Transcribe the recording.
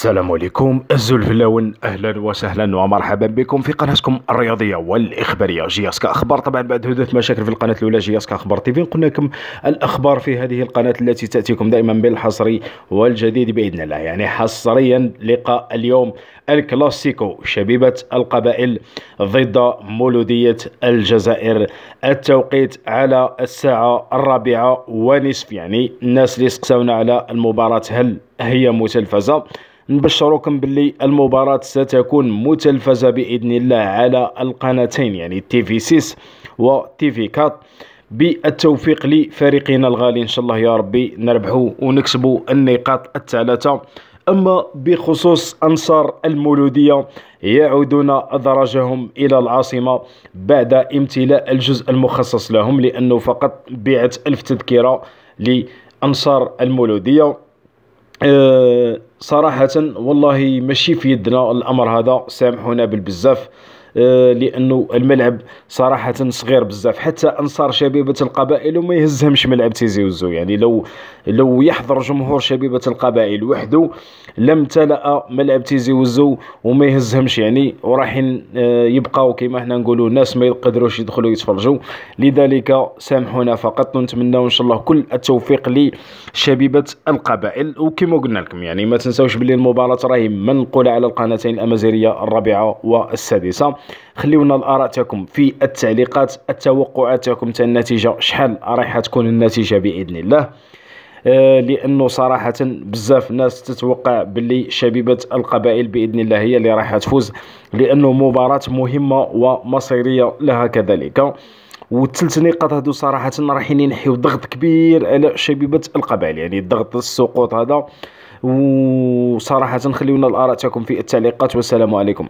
السلام عليكم الزلفلاون اهلا وسهلا ومرحبا بكم في قناتكم الرياضيه والاخباريه جياسكا اخبار طبعا بعد حدوث مشاكل في القناه الاولى جياسكا اخبار تيفي قلنا لكم الاخبار في هذه القناه التي تاتيكم دائما بالحصري والجديد باذن الله يعني حصريا لقاء اليوم الكلاسيكو شبيبه القبائل ضد مولوديه الجزائر التوقيت على الساعه الرابعه ونصف يعني الناس اللي سقساونا على المباراه هل هي متلفزه نبشركم باللي المباراة ستكون متلفزة بإذن الله على القناتين يعني تي في 6 وتي في 4 بالتوفيق لفريقنا الغالي ان شاء الله يا ربي نربحوا ونكسبوا النقاط الثلاثه اما بخصوص انصار المولوديه يعودون ادراجهم الى العاصمه بعد امتلاء الجزء المخصص لهم لانه فقط بيعت الف تذكره لانصار المولوديه أه صراحة والله ماشي في يدنا الأمر هذا سامحونا بالبزاف آه، لانه الملعب صراحه صغير بزاف حتى انصار شبيبه القبائل وما يهزهمش ملعب تيزي وزو يعني لو لو يحضر جمهور شبيبه القبائل وحده لم تلا ملعب تيزي وزو وما يهزهمش يعني وراح آه، يبقاو كما حنا نقولوا الناس ما يقدروش يدخلوا يتفرجوا لذلك سامحونا فقط ونتمناو ان شاء الله كل التوفيق لشبيبه القبائل وكما قلنا لكم يعني ما تنساوش باللي المباراه راهي منقوله على القناتين الامازيغيه الرابعه والسادسه خليونا تاعكم في التعليقات تاعكم تاع النتيجه شحال رايحه تكون النتيجه باذن الله آه لانه صراحه بزاف ناس تتوقع باللي شبيبه القبائل باذن الله هي اللي رايحه تفوز لانه مباراه مهمه ومصيريه لها كذلك والثلث نقاط هادو صراحه رايحين ينحيو ضغط كبير على شبيبه القبائل يعني الضغط السقوط هذا وصراحه خليونا تاعكم في التعليقات والسلام عليكم